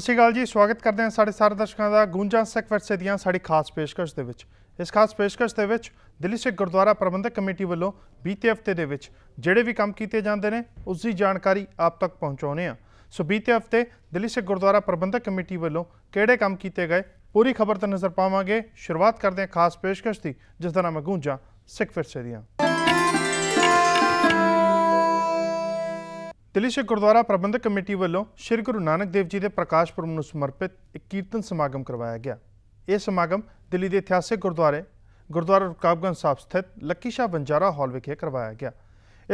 ਸਤਿ ਸ਼੍ਰੀ ਅਕਾਲ ਜੀ ਸਵਾਗਤ ਕਰਦੇ ਹਾਂ ਸਾਡੇ ਸਾਰੇ ਦਰਸ਼ਕਾਂ ਦਾ ਗੂੰਜਾਂ ਸਿੱਖ ਦੀਆਂ ਸਾਡੀ ਖਾਸ ਪੇਸ਼ਕਸ਼ ਦੇ ਵਿੱਚ ਇਸ ਖਾਸ ਪੇਸ਼ਕਸ਼ ਦੇ ਵਿੱਚ ਦਿੱਲੀ ਸਿੱਖ ਗੁਰਦੁਆਰਾ ਪ੍ਰਬੰਧਕ ਕਮੇਟੀ ਵੱਲੋਂ ਬੀਤੇ ਹਫਤੇ ਦੇ ਵਿੱਚ ਜਿਹੜੇ ਵੀ ਕੰਮ ਕੀਤੇ ਜਾਂਦੇ ਨੇ ਉਸ ਦੀ ਜਾਣਕਾਰੀ ਆਪ ਤੱਕ ਪਹੁੰਚਾਉਨੇ ਆ ਸੋ ਬੀਤੇ ਹਫਤੇ ਦਿੱਲੀ ਸਿੱਖ ਗੁਰਦੁਆਰਾ ਪ੍ਰਬੰਧਕ ਕਮੇਟੀ ਵੱਲੋਂ ਕਿਹੜੇ ਕੰਮ ਕੀਤੇ ਗਏ ਪੂਰੀ ਖਬਰ ਤੇ ਨਜ਼ਰ ਪਾਵਾਂਗੇ ਸ਼ੁਰੂਆਤ ਕਰਦੇ ਹਾਂ ਖਾਸ ਪੇਸ਼ਕਸ਼ ਦੀ ਜਿਸ ਦਾ ਨਾਮ ਹੈ ਗੂੰਜਾਂ ਸਿੱਖ ਦੀਆਂ ਦਿੱਲੀ ਸ਼ਹਿਰ ਗੁਰਦੁਆਰਾ ਪ੍ਰਬੰਧਕ ਕਮੇਟੀ ਵੱਲੋਂ ਸ੍ਰੀ ਗੁਰੂ ਨਾਨਕ ਦੇਵ ਜੀ ਦੇ ਪ੍ਰਕਾਸ਼ ਪੁਰਬ ਨੂੰ ਸਮਰਪਿਤ ਇੱਕ ਕੀਰਤਨ ਸਮਾਗਮ ਕਰਵਾਇਆ ਗਿਆ ਇਹ ਸਮਾਗਮ ਦਿੱਲੀ ਦੇ ਇਤਿਹਾਸਕ ਗੁਰਦੁਆਰੇ ਗੁਰਦੁਆਰਾ ਰਕਾਬਗੰਜ ਸਾਹਿਬ ਸਥਿਤ ਲੱਕੀ ਸ਼ਾਹ ਬੰਜਾਰਾ ਹਾਲ ਵਿਖੇ ਕਰਵਾਇਆ ਗਿਆ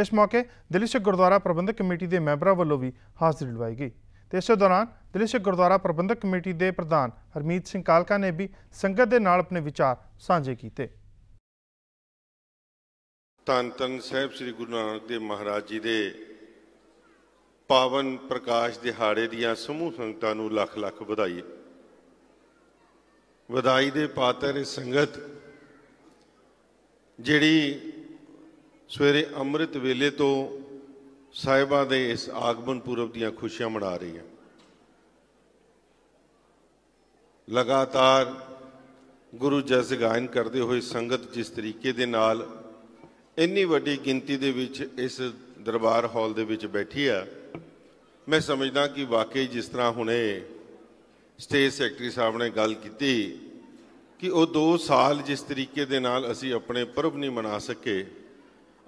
ਇਸ ਮੌਕੇ ਦਿੱਲੀ ਸ਼ਹਿਰ ਗੁਰਦੁਆਰਾ ਪ੍ਰਬੰਧਕ ਕਮੇਟੀ ਦੇ ਮੈਂਬਰਾਂ ਵੱਲੋਂ ਵੀ ਹਾਜ਼ਰੀ ਲਵਾਈ ਗਈ ਤੇ ਇਸੇ ਦੌਰਾਨ ਦਿੱਲੀ ਸ਼ਹਿਰ ਗੁਰਦੁਆਰਾ ਪ੍ਰਬੰਧਕ ਕਮੇਟੀ ਦੇ ਪ੍ਰਧਾਨ ਹਰਮੀਤ ਸਿੰਘ ਕਾਲਕਾ ਨੇ ਵੀ ਸੰਗਤ ਦੇ ਨਾਲ ਆਪਣੇ ਵਿਚਾਰ ਸਾਂਝੇ ਕੀਤੇ ਤਨ ਤਨ ਸਾਹਿਬ ਸ੍ਰੀ ਗੁਰੂ ਨਾਨਕ ਦੇਵ ਮਹਾਰਾਜ ਜੀ ਦੇ ਪਾਵਨ ਪ੍ਰਕਾਸ਼ ਦਿਹਾੜੇ ਦੀਆਂ ਸਮੂਹ ਸੰਗਤਾਂ ਨੂੰ ਲੱਖ ਲੱਖ ਵਧਾਈ ਵਧਾਈ ਦੇ ਪਾਤਰ ਇਹ ਸੰਗਤ ਜਿਹੜੀ ਸਵੇਰੇ ਅੰਮ੍ਰਿਤ ਵੇਲੇ ਤੋਂ ਸਾਇਬਾਂ ਦੇ ਇਸ ਆਗਮਨ ਪੁਰਬ ਦੀਆਂ ਖੁਸ਼ੀਆਂ ਮਨਾ ਰਹੀ ਹੈ ਲਗਾਤਾਰ ਗੁਰੂ ਜਸ ਗਾਇਨ ਕਰਦੇ ਹੋਏ ਸੰਗਤ ਜਿਸ ਤਰੀਕੇ ਦੇ ਨਾਲ ਇੰਨੀ ਵੱਡੀ ਗਿਣਤੀ ਦੇ ਵਿੱਚ ਇਸ ਦਰਬਾਰ ਹਾਲ ਦੇ ਵਿੱਚ ਬੈਠੀ ਆ ਮੈਂ ਸਮਝਦਾ ਕਿ ਵਾਕਈ ਜਿਸ ਤਰ੍ਹਾਂ ਹੁਣੇ ਸਟੇਟ ਸੈਕਟਰੀ ਸਾਹਿਬ ਨੇ ਗੱਲ ਕੀਤੀ ਕਿ ਉਹ 2 ਸਾਲ ਜਿਸ ਤਰੀਕੇ ਦੇ ਨਾਲ ਅਸੀਂ ਆਪਣੇ ਪਰਬ ਨਹੀਂ ਮਨਾ ਸਕੇ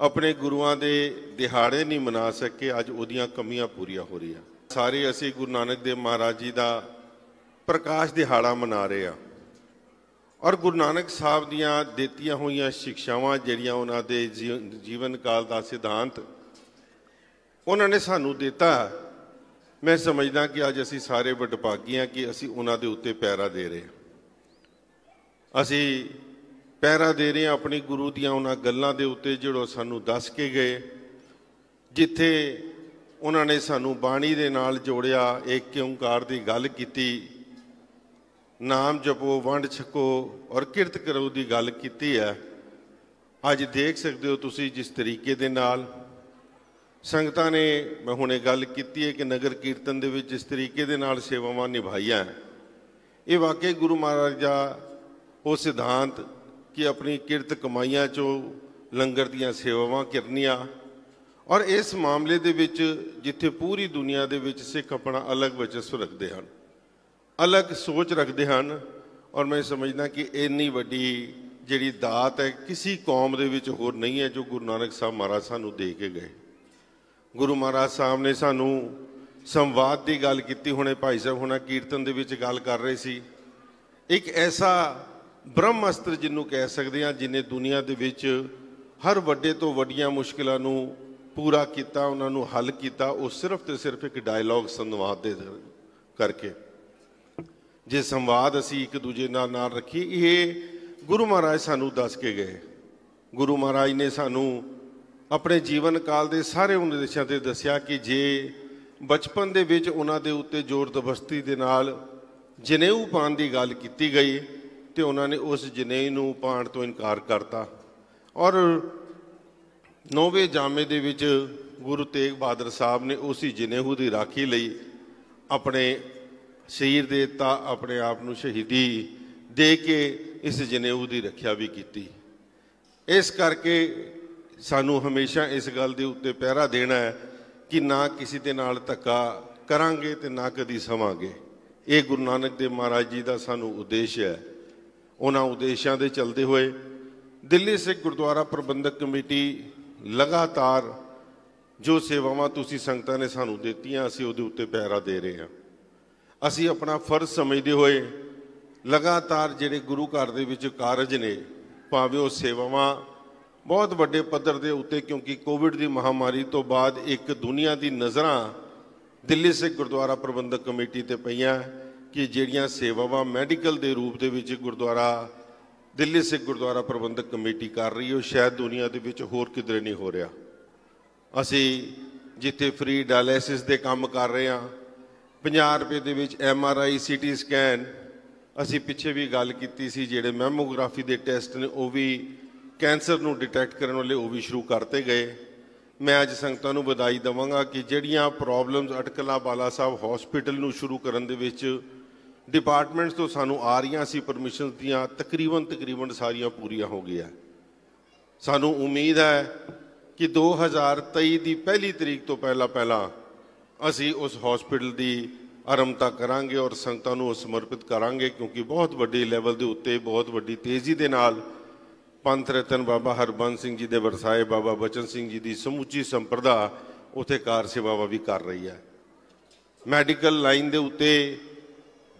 ਆਪਣੇ ਗੁਰੂਆਂ ਦੇ ਦਿਹਾੜੇ ਨਹੀਂ ਮਨਾ ਸਕੇ ਅੱਜ ਉਹਦੀਆਂ ਕਮੀਆਂ ਪੂਰੀਆਂ ਹੋ ਰਹੀਆਂ ਸਾਰੇ ਅਸੀਂ ਗੁਰੂ ਨਾਨਕ ਦੇਵ ਮਹਾਰਾਜ ਜੀ ਦਾ ਪ੍ਰਕਾਸ਼ ਦਿਹਾੜਾ ਮਨਾ ਰਹੇ ਆ ਔਰ ਗੁਰੂ ਨਾਨਕ ਸਾਹਿਬ ਦੀਆਂ ਦਿੱਤੀਆਂ ਹੋਈਆਂ ਸਿੱਖਿਆਵਾਂ ਜਿਹੜੀਆਂ ਉਹਨਾਂ ਦੇ ਜੀਵਨ ਕਾਲ ਦਾ ਸਿਧਾਂਤ ਉਹਨਾਂ ਨੇ ਸਾਨੂੰ ਦਿੱਤਾ ਮੈਂ ਸਮਝਦਾ ਕਿ ਅੱਜ ਅਸੀਂ ਸਾਰੇ ਵਡਭਾਗੀ ਕਿ ਅਸੀਂ ਉਹਨਾਂ ਦੇ ਉੱਤੇ ਪੈਰਾ ਦੇ ਰਹੇ ਹਾਂ ਅਸੀਂ ਪੈਰਾ ਦੇ ਰਹੇ ਹਾਂ ਆਪਣੀ ਗੁਰੂ ਦੀਆਂ ਉਹਨਾਂ ਗੱਲਾਂ ਦੇ ਉੱਤੇ ਜਿਹੜੋ ਸਾਨੂੰ ਦੱਸ ਕੇ ਗਏ ਜਿੱਥੇ ਉਹਨਾਂ ਨੇ ਸਾਨੂੰ ਬਾਣੀ ਦੇ ਨਾਲ ਜੋੜਿਆ ਏਕ ਓੰਕਾਰ ਦੀ ਗੱਲ ਕੀਤੀ ਨਾਮ ਜਪੋ ਵੰਡ ਛਕੋ ਔਰ ਕਿਰਤ ਕਰੋ ਦੀ ਗੱਲ ਕੀਤੀ ਹੈ ਅੱਜ ਦੇਖ ਸਕਦੇ ਹੋ ਤੁਸੀਂ ਜਿਸ ਤਰੀਕੇ ਦੇ ਨਾਲ ਸੰਗਤਾਂ ਨੇ ਮੈਂ ਹੁਣੇ ਗੱਲ ਕੀਤੀ ਹੈ ਕਿ ਨਗਰ ਕੀਰਤਨ ਦੇ ਵਿੱਚ ਜਿਸ ਤਰੀਕੇ ਦੇ ਨਾਲ ਸੇਵਾਵਾਂ ਨਿਭਾਈਆਂ ਇਹ ਵਾਕਈ ਗੁਰੂ ਮਹਾਰਾਜ ਦਾ ਉਹ ਸਿਧਾਂਤ ਕਿ ਆਪਣੀ ਕਿਰਤ ਕਮਾਈਆਂ ਚੋਂ ਲੰਗਰ ਦੀਆਂ ਸੇਵਾਵਾਂ ਕਰਨੀਆਂ ਔਰ ਇਸ ਮਾਮਲੇ ਦੇ ਵਿੱਚ ਜਿੱਥੇ ਪੂਰੀ ਦੁਨੀਆ ਦੇ ਵਿੱਚ ਸਿੱਖ ਆਪਣਾ ਅਲੱਗ ਵਚਸ ਰੱਖਦੇ ਹਨ ਅਲੱਗ ਸੋਚ ਰੱਖਦੇ ਹਨ ਔਰ ਮੈਂ ਸਮਝਦਾ ਕਿ ਇੰਨੀ ਵੱਡੀ ਜਿਹੜੀ ਦਾਤ ਹੈ ਕਿਸੇ ਕੌਮ ਦੇ ਵਿੱਚ ਹੋਰ ਨਹੀਂ ਹੈ ਜੋ ਗੁਰੂ ਨਾਨਕ ਸਾਹਿਬ ਮਹਾਰਾਜ ਸਾਨੂੰ ਦੇ ਕੇ ਗਏ ਗੁਰੂ ਮਹਾਰਾਜ ਸਾਹਿਬ ਨੇ ਸਾਨੂੰ ਸੰਵਾਦ ਦੀ ਗੱਲ ਕੀਤੀ ਹੁਣੇ ਭਾਈ ਸਾਹਿਬ ਹੁਣਾ ਕੀਰਤਨ ਦੇ ਵਿੱਚ ਗੱਲ ਕਰ ਰਹੇ ਸੀ ਇੱਕ ਐਸਾ ਬ੍ਰਹਮ ਅਸਤਰ ਜਿੰਨੂੰ ਕਹਿ ਸਕਦੇ ਆ ਜਿਨੇ ਦੁਨੀਆ ਦੇ ਵਿੱਚ ਹਰ ਵੱਡੇ ਤੋਂ ਵੱਡੀਆਂ ਮੁਸ਼ਕਲਾਂ ਨੂੰ ਪੂਰਾ ਕੀਤਾ ਉਹਨਾਂ ਨੂੰ ਹੱਲ ਕੀਤਾ ਉਹ ਸਿਰਫ ਤੇ ਸਿਰਫ ਇੱਕ ਡਾਇਲੌਗ ਸੰਵਾਦ ਦੇ ਕਰਕੇ ਜੇ ਸੰਵਾਦ ਅਸੀਂ ਇੱਕ ਦੂਜੇ ਨਾਲ ਨਾਲ ਰੱਖੀ ਇਹ ਗੁਰੂ ਮਹਾਰਾਜ ਸਾਨੂੰ ਦੱਸ ਕੇ ਗਏ ਗੁਰੂ ਮਹਾਰਾਜ ਨੇ ਸਾਨੂੰ ਆਪਣੇ ਜੀਵਨ ਕਾਲ ਦੇ ਸਾਰੇ ਉਨਦੇਸ਼ਾਂ ਤੇ ਦੱਸਿਆ ਕਿ ਜੇ ਬਚਪਨ ਦੇ ਵਿੱਚ ਉਹਨਾਂ ਦੇ ਉੱਤੇ ਜ਼ੋਰ ਦਬਸਤੀ ਦੇ ਨਾਲ ਜਨੇਊ ਪਾਣ ਦੀ ਗੱਲ ਕੀਤੀ ਗਈ ਤੇ ਉਹਨਾਂ ਨੇ ਉਸ ਜਨੇਈ ਨੂੰ ਪਾਣ ਤੋਂ ਇਨਕਾਰ ਕਰਤਾ ਔਰ ਨੌਵੇਂ ਜਾਮੇ ਦੇ ਵਿੱਚ ਗੁਰੂ ਤੇਗ ਬਹਾਦਰ ਸਾਹਿਬ ਨੇ ਉਸੇ ਜਨੇਊ ਦੀ ਰਾਖੀ ਲਈ ਆਪਣੇ ਸਰੀਰ ਦੇ ਤਾ ਆਪਣੇ ਆਪ ਨੂੰ ਸ਼ਹੀਦੀ ਦੇ ਕੇ ਇਸ ਜਨੇਊ ਦੀ ਰੱਖਿਆ ਵੀ ਕੀਤੀ ਇਸ ਕਰਕੇ ਸਾਨੂੰ ਹਮੇਸ਼ਾ ਇਸ ਗੱਲ ਦੇ ਉੱਤੇ ਪਹਿਰਾ ਦੇਣਾ ਹੈ ਕਿ ਨਾ ਕਿਸੇ ਦੇ ਨਾਲ ਧੱਕਾ ਕਰਾਂਗੇ ਤੇ ਨਾ ਕਦੀ ਸਮਾਂਗੇ ਇਹ ਗੁਰੂ ਨਾਨਕ ਦੇਵ ਮਹਾਰਾਜ ਜੀ ਦਾ ਸਾਨੂੰ ਉਦੇਸ਼ ਹੈ ਉਹਨਾਂ ਉਦੇਸ਼ਾਂ ਦੇ ਚੱਲਦੇ ਹੋਏ ਦਿੱਲੀ ਸਿੱਖ ਗੁਰਦੁਆਰਾ ਪ੍ਰਬੰਧਕ ਕਮੇਟੀ ਲਗਾਤਾਰ ਜੋ ਸੇਵਾਵਾਂ ਤੁਸੀਂ ਸੰਗਤਾਂ ਨੇ ਸਾਨੂੰ ਦਿੱਤੀਆਂ ਅਸੀਂ ਉਹਦੇ ਉੱਤੇ ਪਹਿਰਾ ਦੇ ਰਹੇ ਹਾਂ ਅਸੀਂ ਆਪਣਾ ਫਰਜ਼ ਸਮਝਦੇ ਹੋਏ ਲਗਾਤਾਰ ਜਿਹੜੇ ਗੁਰੂ ਘਰ ਦੇ ਵਿੱਚ ਕਾਰਜ ਨੇ ਭਾਵੇਂ ਉਹ ਸੇਵਾਵਾਂ ਬਹੁਤ ਵੱਡੇ ਪੱਧਰ ਦੇ ਉੱਤੇ ਕਿਉਂਕਿ ਕੋਵਿਡ ਦੀ ਮਹਾਮਾਰੀ ਤੋਂ ਬਾਅਦ ਇੱਕ ਦੁਨੀਆ ਦੀ ਨਜ਼ਰਾਂ ਦਿੱਲੀ ਸਿੱਖ ਗੁਰਦੁਆਰਾ ਪ੍ਰਬੰਧਕ ਕਮੇਟੀ ਤੇ ਪਈਆਂ ਕਿ ਜਿਹੜੀਆਂ ਸੇਵਾਵਾਂ ਮੈਡੀਕਲ ਦੇ ਰੂਪ ਦੇ ਵਿੱਚ ਗੁਰਦੁਆਰਾ ਦਿੱਲੀ ਸਿੱਖ ਗੁਰਦੁਆਰਾ ਪ੍ਰਬੰਧਕ ਕਮੇਟੀ ਕਰ ਰਹੀ ਹੈ ਉਹ ਸ਼ਾਇਦ ਦੁਨੀਆ ਦੇ ਵਿੱਚ ਹੋਰ ਕਿਧਰੇ ਨਹੀਂ ਹੋ ਰਿਹਾ ਅਸੀਂ ਜਿੱਥੇ ਫ੍ਰੀ ਡਾਇਲਿਸਿਸ ਦੇ ਕੰਮ ਕਰ ਰਹੇ ਹਾਂ 50 ਰੁਪਏ ਦੇ ਵਿੱਚ M R I CT scan ਅਸੀਂ ਪਿੱਛੇ ਵੀ ਗੱਲ ਕੀਤੀ ਸੀ ਜਿਹੜੇ ਮੈਮੋਗ੍ਰਾਫੀ ਦੇ ਟੈਸਟ ਨੇ ਉਹ ਵੀ ਕੈਂਸਰ ਨੂੰ ਡਿਟੈਕਟ ਕਰਨ ਵਾਲੇ ਉਹ ਵੀ ਸ਼ੁਰੂ ਕਰਤੇ ਗਏ ਮੈਂ ਅੱਜ ਸੰਗਤਾਂ ਨੂੰ ਵਧਾਈ ਦਵਾਂਗਾ ਕਿ ਜਿਹੜੀਆਂ ਪ੍ਰੋਬਲਮਸ ਅਟਕਲਾ ਬਾਲਾ ਸਾਹਿਬ ਹਸਪੀਟਲ ਨੂੰ ਸ਼ੁਰੂ ਕਰਨ ਦੇ ਵਿੱਚ ਡਿਪਾਰਟਮੈਂਟਸ ਤੋਂ ਸਾਨੂੰ ਆ ਰਹੀਆਂ ਸੀ ਪਰਮਿਸ਼ਨਸ ਦੀਆਂ ਤਕਰੀਬਨ ਤਕਰੀਬਨ ਸਾਰੀਆਂ ਪੂਰੀਆਂ ਹੋ ਗਈਆਂ ਸਾਨੂੰ ਉਮੀਦ ਹੈ ਕਿ 2023 ਦੀ ਪਹਿਲੀ ਤਰੀਕ ਤੋਂ ਪਹਿਲਾਂ ਪਹਿਲਾਂ ਅਸੀਂ ਉਸ ਹਸਪੀਟਲ ਦੀ ਆਰੰਭਤਾ ਕਰਾਂਗੇ ਔਰ ਸੰਗਤਾਂ ਨੂੰ ਸਮਰਪਿਤ ਕਰਾਂਗੇ ਕਿਉਂਕਿ ਬਹੁਤ ਵੱਡੇ ਲੈਵਲ ਦੇ ਉੱਤੇ ਬਹੁਤ ਵੱਡੀ ਤੇਜ਼ੀ ਦੇ ਨਾਲ ਪੰਥ ਰਤਨ ਬਾਬਾ ਹਰਬੰਸ ਸਿੰਘ ਜੀ ਦੇ ਵਰਸਾਏ ਬਾਬਾ ਬਚਨ ਸਿੰਘ ਜੀ ਦੀ ਸਮੁੱਚੀ ਸੰਪਰਦਾ ਉਥੇ ਕਾਰ ਸੇਵਾ ਵੀ ਕਰ ਰਹੀ ਹੈ ਮੈਡੀਕਲ ਲਾਈਨ ਦੇ ਉੱਤੇ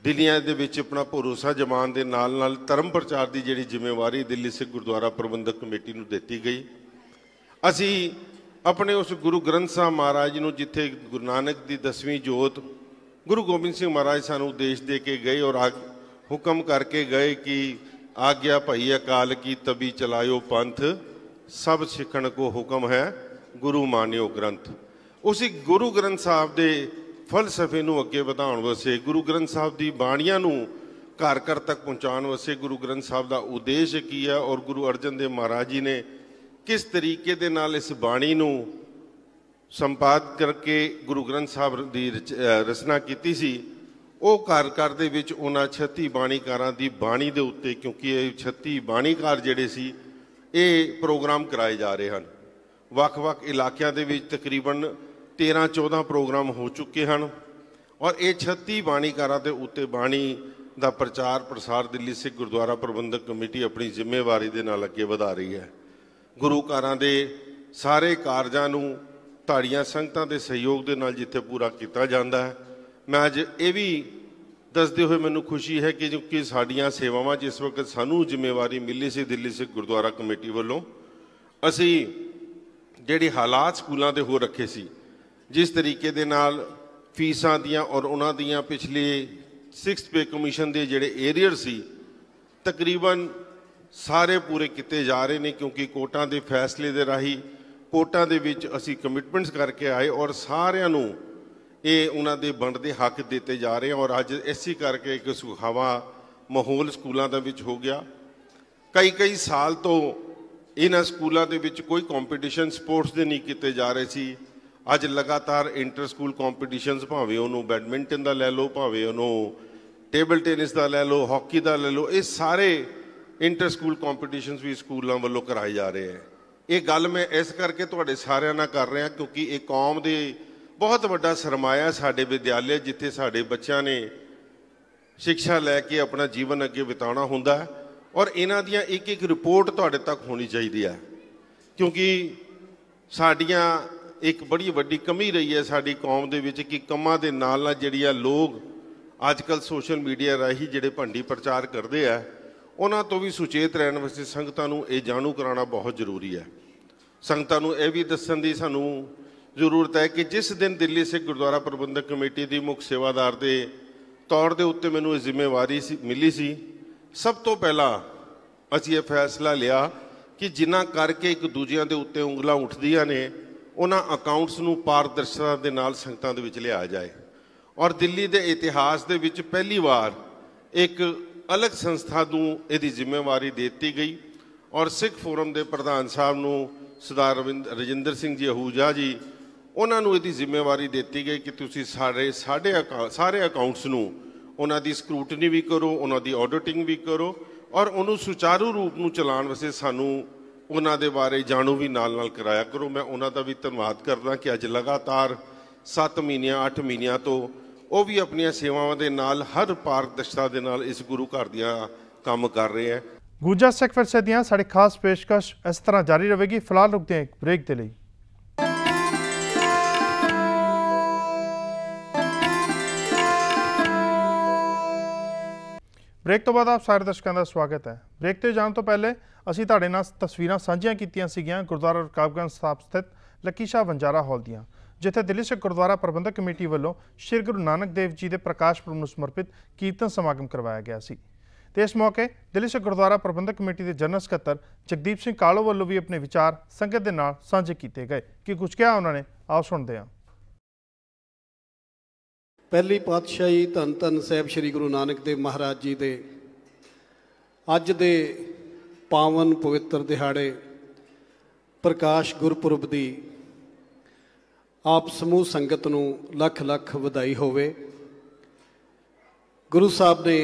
ਦਿੱਲੀਆਂ ਦੇ ਵਿੱਚ ਆਪਣਾ ਭਰੋਸਾ ਜਮਾਨ ਦੇ ਨਾਲ ਨਾਲ ਧਰਮ ਪ੍ਰਚਾਰ ਦੀ ਜਿਹੜੀ ਜ਼ਿੰਮੇਵਾਰੀ ਦਿੱਲੀ ਸਿੱਖ ਗੁਰਦੁਆਰਾ ਪ੍ਰਬੰਧਕ ਕਮੇਟੀ ਨੂੰ ਦਿੱਤੀ ਗਈ ਅਸੀਂ ਆਪਣੇ ਉਸ ਗੁਰੂ ਗ੍ਰੰਥ ਸਾਹਿਬ ਮਹਾਰਾਜ ਨੂੰ ਜਿੱਥੇ ਗੁਰੂ ਨਾਨਕ ਦੀ 10ਵੀਂ ਜੋਤ ਗੁਰੂ ਗੋਬਿੰਦ ਸਿੰਘ ਮਹਾਰਾਜ ਸਾਨੂੰ ਉਦੇਸ਼ ਦੇ ਕੇ ਗਏ ਔਰ ਹੁਕਮ ਕਰਕੇ ਗਏ ਕਿ ਆਗਿਆ ਭਈ ਅਕਾਲ ਕੀ ਤਬੀ ਚਲਾਇਓ ਪੰਥ ਸਭ ਸਿੱਖਣ ਕੋ ਹੁਕਮ ਹੈ ਗੁਰੂ ਮਾਨਿਓ ਗ੍ਰੰਥ ਉਸੇ ਗੁਰੂ ਗ੍ਰੰਥ ਸਾਹਿਬ ਦੇ ਫਲਸਫੇ ਨੂੰ ਅੱਗੇ ਵਧਾਉਣ ਵਾਸਤੇ ਗੁਰੂ ਗ੍ਰੰਥ ਸਾਹਿਬ ਦੀ ਬਾਣੀਆਂ ਨੂੰ ਘਰ ਘਰ ਤੱਕ ਪਹੁੰਚਾਉਣ ਵਾਸਤੇ ਗੁਰੂ ਗ੍ਰੰਥ ਸਾਹਿਬ ਦਾ ਉਦੇਸ਼ ਕੀ ਹੈ ਔਰ ਗੁਰੂ ਅਰਜਨ ਦੇਵ ਮਹਾਰਾਜ ਜੀ ਨੇ ਕਿਸ ਤਰੀਕੇ ਦੇ ਨਾਲ ਇਸ ਬਾਣੀ ਨੂੰ ਸੰਪਾਦ ਕਰਕੇ ਗੁਰੂ ਗ੍ਰੰਥ ਸਾਹਿਬ ਦੀ ਰਚਨਾ ਕੀਤੀ ਸੀ ਉਹ ਘਰ ਘਰ ਦੇ ਵਿੱਚ ਉਹਨਾਂ 36 ਬਾਣੀਕਾਰਾਂ ਦੀ ਬਾਣੀ ਦੇ ਉੱਤੇ ਕਿਉਂਕਿ ਇਹ 36 ਬਾਣੀਕਾਰ ਜਿਹੜੇ ਸੀ ਇਹ ਪ੍ਰੋਗਰਾਮ ਕਰਾਏ ਜਾ ਰਹੇ ਹਨ ਵੱਖ-ਵੱਖ ਇਲਾਕਿਆਂ ਦੇ ਵਿੱਚ ਤਕਰੀਬਨ 13-14 ਪ੍ਰੋਗਰਾਮ ਹੋ ਚੁੱਕੇ ਹਨ ਔਰ ਇਹ 36 ਬਾਣੀਕਾਰਾਂ ਦੇ ਉੱਤੇ ਬਾਣੀ ਦਾ ਪ੍ਰਚਾਰ ਪ੍ਰਸਾਰ ਦਿੱਲੀ ਸਿੱਖ ਗੁਰਦੁਆਰਾ ਪ੍ਰਬੰਧਕ ਕਮੇਟੀ ਆਪਣੀ ਜ਼ਿੰਮੇਵਾਰੀ ਦੇ ਨਾਲ ਅੱਗੇ ਵਧਾ ਰਹੀ ਹੈ ਗੁਰੂ ਘਰਾਂ ਦੇ ਸਾਰੇ ਕਾਰਜਾਂ ਨੂੰ ਧਾੜੀਆਂ ਸੰਗਤਾਂ ਦੇ ਸਹਿਯੋਗ ਦੇ ਨਾਲ ਜਿੱਥੇ ਪੂਰਾ ਕੀਤਾ ਜਾਂਦਾ ਹੈ ਮੈਂ ਅੱਜ ਇਹ ਵੀ ਦੱਸਦੇ ਹੋਏ ਮੈਨੂੰ ਖੁਸ਼ੀ ਹੈ ਕਿ ਕਿ ਸਾਡੀਆਂ ਸੇਵਾਵਾਂ ਜਿਸ ਵਕਤ ਸਾਨੂੰ ਜ਼ਿੰਮੇਵਾਰੀ ਮਿਲੀ ਸੀ ਦਿੱਲੀ ਸਿੱਖ ਗੁਰਦੁਆਰਾ ਕਮੇਟੀ ਵੱਲੋਂ ਅਸੀਂ ਜਿਹੜੇ ਹਾਲਾਤ ਸਕੂਲਾਂ ਦੇ ਹੋ ਰੱਖੇ ਸੀ ਜਿਸ ਤਰੀਕੇ ਦੇ ਨਾਲ ਫੀਸਾਂ ਦੀਆਂ ਔਰ ਉਹਨਾਂ ਦੀਆਂ ਪਿਛਲੇ 6th ਪੇ ਕਮਿਸ਼ਨ ਦੇ ਜਿਹੜੇ ਏਰੀਅਰ ਸੀ ਤਕਰੀਬਨ ਸਾਰੇ ਪੂਰੇ ਕੀਤੇ ਜਾ ਰਹੇ ਨੇ ਕਿਉਂਕਿ ਕੋਟਾਂ ਦੇ ਫੈਸਲੇ ਦੇ ਰਾਹੀਂ ਕੋਟਾਂ ਦੇ ਵਿੱਚ ਅਸੀਂ ਕਮਿਟਮੈਂਟਸ ਕਰਕੇ ਆਏ ਔਰ ਸਾਰਿਆਂ ਨੂੰ ਇਹ ਉਹਨਾਂ ਦੇ ਦੇ ਹੱਕ ਦਿੱਤੇ ਜਾ ਰਹੇ ਔਰ ਅੱਜ ਐਸੀ ਕਰਕੇ ਇੱਕ ਸੁਹਾਵਾ ਮਾਹੌਲ ਸਕੂਲਾਂ ਦੇ ਵਿੱਚ ਹੋ ਗਿਆ ਕਈ ਕਈ ਸਾਲ ਤੋਂ ਇਹਨਾਂ ਸਕੂਲਾਂ ਦੇ ਵਿੱਚ ਕੋਈ ਕੰਪੀਟੀਸ਼ਨ ਸਪੋਰਟਸ ਦੇ ਨਹੀਂ ਕੀਤੇ ਜਾ ਰਹੇ ਸੀ ਅੱਜ ਲਗਾਤਾਰ ਇੰਟਰ ਸਕੂਲ ਕੰਪੀਟੀਸ਼ਨਸ ਭਾਵੇਂ ਉਹਨੂੰ ਬੈਡਮਿੰਟਨ ਦਾ ਲੈ ਲਓ ਭਾਵੇਂ ਉਹਨੂੰ ਟੇਬਲ ਟੈਨਿਸ ਦਾ ਲੈ ਲਓ ਹਾਕੀ ਦਾ ਲੈ ਲਓ ਇਹ ਸਾਰੇ ਇੰਟਰ ਸਕੂਲ ਕੰਪੀਟੀਸ਼ਨਸ ਵੀ ਸਕੂਲਾਂ ਵੱਲੋਂ ਕਰਾਏ ਜਾ ਰਹੇ ਹੈ ਇਹ ਗੱਲ ਮੈਂ ਇਸ ਕਰਕੇ ਤੁਹਾਡੇ ਸਾਰਿਆਂ ਨਾਲ ਕਰ ਰਿਹਾ ਕਿਉਂਕਿ ਇਹ ਕੌਮ ਦੇ ਬਹੁਤ ਵੱਡਾ ਸਰਮਾਇਆ ਸਾਡੇ ਵਿਦਿਆਲੇ ਜਿੱਥੇ ਸਾਡੇ ਬੱਚਿਆਂ ਨੇ ਸਿੱਖਿਆ ਲੈ ਕੇ ਆਪਣਾ ਜੀਵਨ ਅੱਗੇ ਬਿਤਾਉਣਾ ਹੁੰਦਾ ਔਰ ਇਹਨਾਂ ਦੀਆਂ ਇੱਕ ਇੱਕ ਰਿਪੋਰਟ ਤੁਹਾਡੇ ਤੱਕ ਹੋਣੀ ਚਾਹੀਦੀ ਹੈ ਕਿਉਂਕਿ ਸਾਡੀਆਂ ਇੱਕ ਬੜੀ ਵੱਡੀ ਕਮੀ ਰਹੀ ਹੈ ਸਾਡੀ ਕੌਮ ਦੇ ਵਿੱਚ ਕਿ ਕੰਮਾਂ ਦੇ ਨਾਲ ਨਾਲ ਜਿਹੜੀਆਂ ਲੋਕ ਅੱਜ ਕੱਲ ਸੋਸ਼ਲ ਮੀਡੀਆ ਰਾਹੀਂ ਜਿਹੜੇ ਭੰਡੀ ਪ੍ਰਚਾਰ ਕਰਦੇ ਆ ਉਹਨਾਂ ਤੋਂ ਵੀ ਸੁਚੇਤ ਰਹਿਣ ਵਾਸਤੇ ਸੰਗਤਾਂ ਨੂੰ ਇਹ ਜਾਣੂ ਕਰਾਉਣਾ ਬਹੁਤ ਜ਼ਰੂਰੀ ਹੈ ਸੰਗਤਾਂ ਨੂੰ ਇਹ ਵੀ ਦੱਸਣ ਦੀ ਸਾਨੂੰ ਜ਼ਰੂਰਤ ਹੈ ਕਿ ਜਿਸ ਦਿਨ ਦਿੱਲੀ ਸਿੱਖ ਗੁਰਦੁਆਰਾ ਪ੍ਰਬੰਧਕ ਕਮੇਟੀ ਦੀ ਮੁੱਖ ਸੇਵਾਦਾਰ ਦੇ ਤੌਰ ਦੇ ਉੱਤੇ ਮੈਨੂੰ ਇਹ ਜ਼ਿੰਮੇਵਾਰੀ ਮਿਲੀ ਸੀ ਸਭ ਤੋਂ ਪਹਿਲਾਂ ਅਸੀਂ ਇਹ ਫੈਸਲਾ ਲਿਆ ਕਿ ਜਿਨ੍ਹਾਂ ਕਰਕੇ ਇੱਕ ਦੂਜਿਆਂ ਦੇ ਉੱਤੇ ਉਂਗਲਾਂ ਉੱਠਦੀਆਂ ਨੇ ਉਹਨਾਂ ਅਕਾਊਂਟਸ ਨੂੰ ਪਾਰਦਰਸ਼ਤਾ ਦੇ ਨਾਲ ਸੰਗਤਾਂ ਦੇ ਵਿੱਚ ਲਿਆ ਜਾਏ ਔਰ ਦਿੱਲੀ ਦੇ ਇਤਿਹਾਸ ਦੇ ਵਿੱਚ ਪਹਿਲੀ ਵਾਰ ਇੱਕ ਅਲੱਗ ਸੰਸਥਾ ਨੂੰ ਇਹਦੀ ਜ਼ਿੰਮੇਵਾਰੀ ਦਿੱਤੀ ਗਈ ਔਰ ਸਿੱਖ ਫੋਰਮ ਦੇ ਪ੍ਰਧਾਨ ਸਾਹਿਬ ਨੂੰ ਸਰਦਾਰ ਰਜਿੰਦਰ ਸਿੰਘ ਜੀ ਅਹੂਜਾ ਜੀ ਉਹਨਾਂ ਨੂੰ ਇਹਦੀ ਜ਼ਿੰਮੇਵਾਰੀ ਦਿੱਤੀ ਗਈ ਕਿ ਤੁਸੀਂ ਸਾਰੇ ਸਾਡੇ ਸਾਰੇ ਅਕਾਊਂਟਸ ਨੂੰ ਉਹਨਾਂ ਦੀ ਸਕਰੂਟਨੀ ਵੀ ਕਰੋ ਉਹਨਾਂ ਦੀ ਆਡਿਟਿੰਗ ਵੀ ਕਰੋ ਔਰ ਉਹਨੂੰ ਸੁਚਾਰੂ ਰੂਪ ਨੂੰ ਚਲਾਉਣ ਵਾਸਤੇ ਸਾਨੂੰ ਉਹਨਾਂ ਦੇ ਬਾਰੇ ਜਾਣੂ ਵੀ ਨਾਲ-ਨਾਲ ਕਰਾਇਆ ਕਰੋ ਮੈਂ ਉਹਨਾਂ ਦਾ ਵੀ ਧੰਨਵਾਦ ਕਰਦਾ ਕਿ ਅੱਜ ਲਗਾਤਾਰ 7 ਮਹੀਨਿਆਂ 8 ਮਹੀਨਿਆਂ ਤੋਂ ਉਹ ਵੀ ਆਪਣੀਆਂ ਸੇਵਾਵਾਂ ਦੇ ਨਾਲ ਹਰ ਪਾਰਦਰਸ਼ਤਾ ਦੇ ਨਾਲ ਇਸ ਗੁਰੂ ਘਰ ਦੀਆਂ ਕੰਮ ਕਰ ਰਹੇ ਹੈ ਗੁਜਾ ਸਿੱਖ ਵਿਰਸੇ ਦੀਆਂ ਖਾਸ ਪੇਸ਼ਕਸ਼ ਇਸ ਤਰ੍ਹਾਂ ਜਾਰੀ ਰਹੇਗੀ ਫਿਲਹਾਲ ਰੁਕਦੇ ਹਾਂ ਇੱਕ ਬ੍ਰੇਕ ਦੇ ਲਈ ਬ੍ਰੇਕ ਤੋਂ ਬਾਅਦ ਆਪ ਸਾਰੇ ਦਰਸ਼ਕਾਂ ਦਾ ਸਵਾਗਤ ਹੈ ਬ੍ਰੇਕ ਤੇ ਜਾਣ ਤੋਂ ਪਹਿਲੇ ਅਸੀਂ ਤੁਹਾਡੇ ਨਾਲ ਤਸਵੀਰਾਂ ਸਾਂਝੀਆਂ ਕੀਤੀਆਂ ਸੀਗੀਆਂ ਗੁਰਦੁਆਰਾ ਰਕਾਬਗੰਜ ਸਾਹਿਬ ਸਥਿਤ ਲੱਕੀ ਸ਼ਾਹ ਵੰਜਾਰਾ ਹਾਲ ਦੀਆਂ ਜਿੱਥੇ ਦਿੱਲੀ ਸਿੱਖ ਗੁਰਦੁਆਰਾ ਪ੍ਰਬੰਧਕ ਕਮੇਟੀ ਵੱਲੋਂ ਸ਼੍ਰੀ ਗੁਰੂ ਨਾਨਕ ਦੇਵ ਜੀ ਦੇ ਪ੍ਰਕਾਸ਼ ਪੁਰਬ ਨੂੰ ਸਮਰਪਿਤ ਕੀਰਤਨ ਸਮਾਗਮ ਕਰਵਾਇਆ ਗਿਆ ਸੀ ਤੇ ਇਸ ਮੌਕੇ ਦਿੱਲੀ ਸਿੱਖ ਗੁਰਦੁਆਰਾ ਪ੍ਰਬੰਧਕ ਕਮੇਟੀ ਦੇ ਜਨਰਲ ਸਕੱਤਰ ਜਗਦੀਪ ਸਿੰਘ ਕਾਲੋ ਵੱਲੋਂ ਵੀ ਆਪਣੇ ਵਿਚਾਰ ਸੰਗਤ ਦੇ ਨਾਲ ਸਾਂਝੇ ਕੀਤੇ ਗਏ ਕਿ ਕੁਝ ਕਿਹਾ ਉਹਨਾਂ ਨੇ ਆਓ ਸੁਣਦੇ ਹਾਂ ਪਹਿਲੀ ਪਾਤਸ਼ਾਹੀ ਧੰਨ ਧੰਨ ਸਾਹਿਬ ਸ੍ਰੀ ਗੁਰੂ ਨਾਨਕ ਦੇਵ ਮਹਾਰਾਜ ਜੀ ਦੇ ਅੱਜ ਦੇ ਪਾਵਨ ਪਵਿੱਤਰ ਦਿਹਾੜੇ ਪ੍ਰਕਾਸ਼ ਗੁਰਪੁਰਬ ਦੀ ਆਪ ਸਮੂਹ ਸੰਗਤ ਨੂੰ ਲੱਖ ਲੱਖ ਵਧਾਈ ਹੋਵੇ ਗੁਰੂ ਸਾਹਿਬ ਨੇ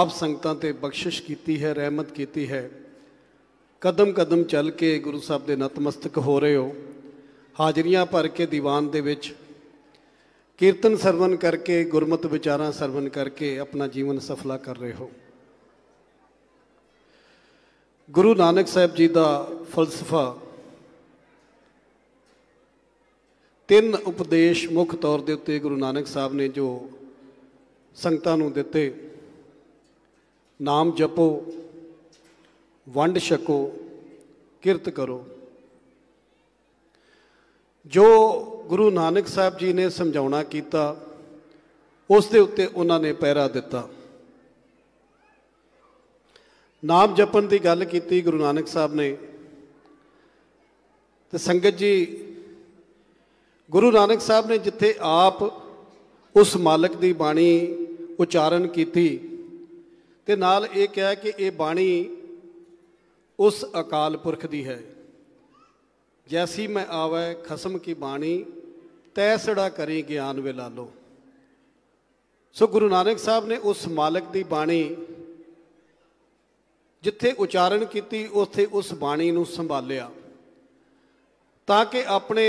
ਆਪ ਸੰਗਤਾਂ ਤੇ ਬਖਸ਼ਿਸ਼ ਕੀਤੀ ਹੈ ਰਹਿਮਤ ਕੀਤੀ ਹੈ ਕਦਮ ਕਦਮ ਚੱਲ ਕੇ ਗੁਰੂ ਸਾਹਿਬ ਦੇ ਨਤਮਸਤਕ ਹੋ ਰਹੇ ਹੋ ਹਾਜ਼ਰੀਆਂ ਭਰ ਕੇ ਦੀਵਾਨ ਦੇ ਵਿੱਚ ਕੀਰਤਨ ਸਰਵਨ ਕਰਕੇ ਗੁਰਮਤ ਵਿਚਾਰਾਂ ਸਰਵਨ ਕਰਕੇ ਆਪਣਾ ਜੀਵਨ ਸਫਲਾ ਕਰ ਰਹੇ ਹੋ ਗੁਰੂ ਨਾਨਕ ਸਾਹਿਬ ਜੀ ਦਾ ਫਲਸਫਾ ਤਿੰਨ ਉਪਦੇਸ਼ ਮੁੱਖ ਤੌਰ ਦੇ ਉੱਤੇ ਗੁਰੂ ਨਾਨਕ ਸਾਹਿਬ ਨੇ ਜੋ ਸੰਗਤਾਂ ਨੂੰ ਦਿੱਤੇ ਨਾਮ ਜਪੋ ਵੰਡ ਛਕੋ ਕਿਰਤ ਕਰੋ ਜੋ ਗੁਰੂ ਨਾਨਕ ਸਾਹਿਬ ਜੀ ਨੇ ਸਮਝਾਉਣਾ ਕੀਤਾ ਉਸ ਦੇ ਉੱਤੇ ਉਹਨਾਂ ਨੇ ਪਹਿਰਾ ਦਿੱਤਾ ਨਾਮ ਜਪਣ ਦੀ ਗੱਲ ਕੀਤੀ ਗੁਰੂ ਨਾਨਕ ਸਾਹਿਬ ਨੇ ਤੇ ਸੰਗਤ ਜੀ ਗੁਰੂ ਨਾਨਕ ਸਾਹਿਬ ਨੇ ਜਿੱਥੇ ਆਪ ਉਸ ਮਾਲਕ ਦੀ ਬਾਣੀ ਉਚਾਰਨ ਕੀਤੀ ਤੇ ਨਾਲ ਇਹ ਕਿਹਾ ਕਿ ਇਹ ਬਾਣੀ ਉਸ ਅਕਾਲ ਪੁਰਖ ਦੀ ਹੈ ਜੈਸੀ ਮੈਂ ਆਵੇ ਖਸਮ ਕੀ ਬਾਣੀ ਤੈਸੜਾ ਕਰੀ ਗਿਆਨ ਵੇ ਲਾਲੋ ਸੋ ਗੁਰੂ ਨਾਨਕ ਸਾਹਿਬ ਨੇ ਉਸ ਮਾਲਕ ਦੀ ਬਾਣੀ ਜਿੱਥੇ ਉਚਾਰਨ ਕੀਤੀ ਉਥੇ ਉਸ ਬਾਣੀ ਨੂੰ ਸੰਭਾਲਿਆ ਤਾਂ ਕਿ ਆਪਣੇ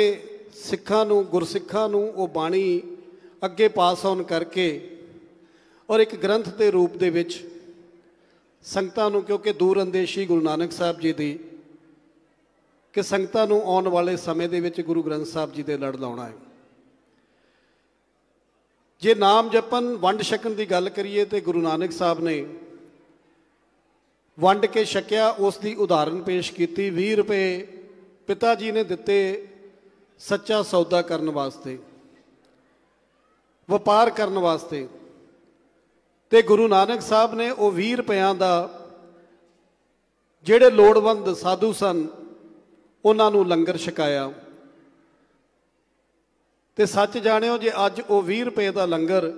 ਸਿੱਖਾਂ ਨੂੰ ਗੁਰਸਿੱਖਾਂ ਨੂੰ ਉਹ ਬਾਣੀ ਅੱਗੇ ਪਾਸ ਆਨ ਕਰਕੇ ਔਰ ਇੱਕ ਗ੍ਰੰਥ ਦੇ ਰੂਪ ਦੇ ਵਿੱਚ ਸੰਗਤਾਂ ਨੂੰ ਕਿਉਂਕਿ ਦੂਰ ਅੰਦੇਸ਼ੀ ਗੁਰੂ ਨਾਨਕ ਸਾਹਿਬ ਜੀ ਦੀ ਕਿ ਸੰਗਤਾਂ ਨੂੰ ਆਉਣ ਵਾਲੇ ਸਮੇਂ ਦੇ ਵਿੱਚ ਗੁਰੂ ਗ੍ਰੰਥ ਸਾਹਿਬ ਜੀ ਦੇ ਲੜ ਲਾਉਣਾ ਹੈ ਜੇ ਨਾਮ ਜਪਨ ਵੰਡ ਛਕਣ ਦੀ ਗੱਲ ਕਰੀਏ ਤੇ ਗੁਰੂ ਨਾਨਕ ਸਾਹਿਬ ਨੇ ਵੰਡ ਕੇ ਛਕਿਆ ਉਸ ਦੀ ਉਦਾਹਰਨ ਪੇਸ਼ ਕੀਤੀ 20 ਰੁਪਏ ਪਿਤਾ ਜੀ ਨੇ ਦਿੱਤੇ ਸੱਚਾ ਸੌਦਾ ਕਰਨ ਵਾਸਤੇ ਵਪਾਰ ਕਰਨ ਵਾਸਤੇ ਤੇ ਗੁਰੂ ਨਾਨਕ ਸਾਹਿਬ ਨੇ ਉਹ 20 ਰੁਪਿਆਂ ਦਾ ਜਿਹੜੇ ਲੋੜਵੰਦ ਸਾਧੂ ਸਨ ਉਹਨਾਂ ਨੂੰ ਲੰਗਰ ਛਕਾਇਆ ਤੇ ਸੱਚ ਜਾਣਿਓ ਜੇ ਅੱਜ ਉਹ 20 ਰੁਪਏ ਦਾ ਲੰਗਰ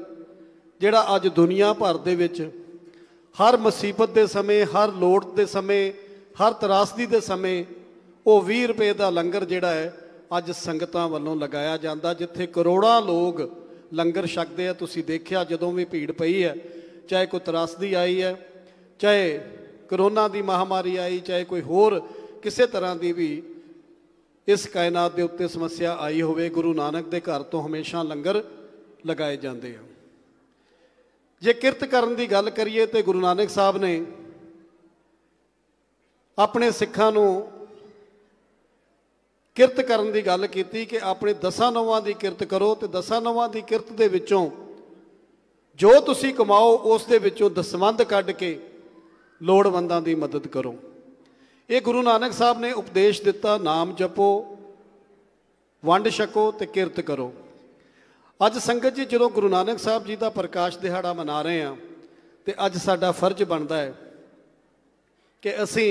ਜਿਹੜਾ ਅੱਜ ਦੁਨੀਆ ਭਰ ਦੇ ਵਿੱਚ ਹਰ ਮੁਸੀਬਤ ਦੇ ਸਮੇਂ ਹਰ ਲੋੜ ਦੇ ਸਮੇਂ ਹਰ ਤਰਾਸਦੀ ਦੇ ਸਮੇਂ ਉਹ 20 ਰੁਪਏ ਦਾ ਲੰਗਰ ਜਿਹੜਾ ਹੈ ਅੱਜ ਸੰਗਤਾਂ ਵੱਲੋਂ ਲਗਾਇਆ ਜਾਂਦਾ ਜਿੱਥੇ ਕਰੋੜਾਂ ਲੋਕ ਲੰਗਰ ਛਕਦੇ ਆ ਤੁਸੀਂ ਦੇਖਿਆ ਜਦੋਂ ਵੀ ਭੀੜ ਪਈ ਹੈ ਚਾਹੇ ਕੋਈ ਤਰਾਸਦੀ ਆਈ ਹੈ ਚਾਹੇ ਕਰੋਨਾ ਦੀ ਮਹਾਮਾਰੀ ਆਈ ਚਾਹੇ ਕੋਈ ਹੋਰ ਕਿਸੇ ਤਰ੍ਹਾਂ ਦੀ ਵੀ ਇਸ ਕਾਇਨਾਤ ਦੇ ਉੱਤੇ ਸਮੱਸਿਆ ਆਈ ਹੋਵੇ ਗੁਰੂ ਨਾਨਕ ਦੇ ਘਰ ਤੋਂ ਹਮੇਸ਼ਾ ਲੰਗਰ ਲਗਾਏ ਜਾਂਦੇ ਆ ਜੇ ਕਿਰਤ ਕਰਨ ਦੀ ਗੱਲ ਕਰੀਏ ਤੇ ਗੁਰੂ ਨਾਨਕ ਸਾਹਿਬ ਨੇ ਆਪਣੇ ਸਿੱਖਾਂ ਨੂੰ ਕਿਰਤ ਕਰਨ ਦੀ ਗੱਲ ਕੀਤੀ ਕਿ ਆਪਣੇ ਦਸਾਂ ਨੌਵਾਂ ਦੀ ਕਿਰਤ ਕਰੋ ਤੇ ਦਸਾਂ ਨੌਵਾਂ ਦੀ ਕਿਰਤ ਦੇ ਵਿੱਚੋਂ ਜੋ ਤੁਸੀਂ ਕਮਾਓ ਉਸ ਦੇ ਵਿੱਚੋਂ ਦਸਵੰਦ ਕੱਢ ਕੇ ਲੋੜਵੰਦਾਂ ਦੀ ਮਦਦ ਕਰੋ ਇਹ ਗੁਰੂ ਨਾਨਕ ਸਾਹਿਬ ਨੇ ਉਪਦੇਸ਼ ਦਿੱਤਾ ਨਾਮ ਜਪੋ ਵੰਡ ਛਕੋ ਤੇ ਕਿਰਤ ਕਰੋ ਅੱਜ ਸੰਗਤ ਜੀ ਜਦੋਂ ਗੁਰੂ ਨਾਨਕ ਸਾਹਿਬ ਜੀ ਦਾ ਪ੍ਰਕਾਸ਼ ਦਿਹਾੜਾ ਮਨਾ ਰਹੇ ਆ ਤੇ ਅੱਜ ਸਾਡਾ ਫਰਜ਼ ਬਣਦਾ ਹੈ ਕਿ ਅਸੀਂ